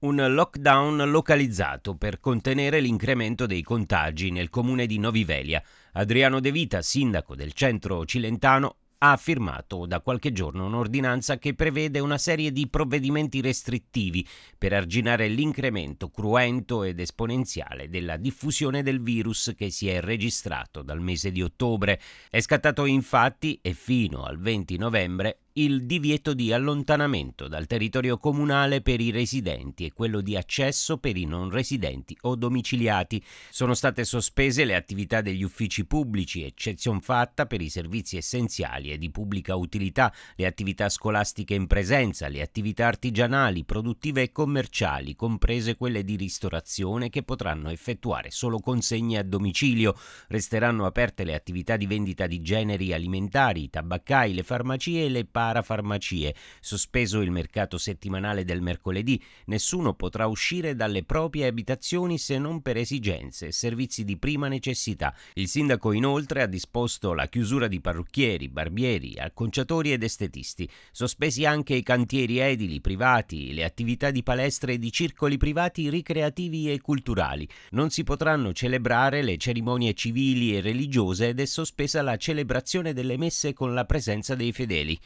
un lockdown localizzato per contenere l'incremento dei contagi nel comune di Novivelia. Adriano De Vita, sindaco del centro cilentano, ha firmato da qualche giorno un'ordinanza che prevede una serie di provvedimenti restrittivi per arginare l'incremento cruento ed esponenziale della diffusione del virus che si è registrato dal mese di ottobre. È scattato infatti e fino al 20 novembre il divieto di allontanamento dal territorio comunale per i residenti e quello di accesso per i non residenti o domiciliati. Sono state sospese le attività degli uffici pubblici, eccezion fatta per i servizi essenziali e di pubblica utilità, le attività scolastiche in presenza, le attività artigianali, produttive e commerciali, comprese quelle di ristorazione che potranno effettuare solo consegne a domicilio. Resteranno aperte le attività di vendita di generi alimentari, i tabaccai, le farmacie e le parti parafarmacie, sospeso il mercato settimanale del mercoledì, nessuno potrà uscire dalle proprie abitazioni se non per esigenze e servizi di prima necessità. Il sindaco inoltre ha disposto la chiusura di parrucchieri, barbieri, acconciatori ed estetisti, sospesi anche i cantieri edili privati, le attività di palestre e di circoli privati ricreativi e culturali. Non si potranno celebrare le cerimonie civili e religiose ed è sospesa la celebrazione delle messe con la presenza dei fedeli.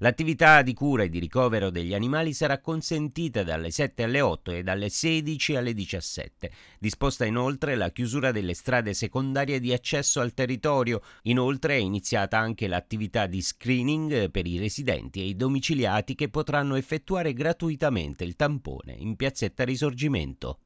L'attività di cura e di ricovero degli animali sarà consentita dalle 7 alle 8 e dalle 16 alle 17. Disposta inoltre la chiusura delle strade secondarie di accesso al territorio. Inoltre è iniziata anche l'attività di screening per i residenti e i domiciliati che potranno effettuare gratuitamente il tampone in piazzetta Risorgimento.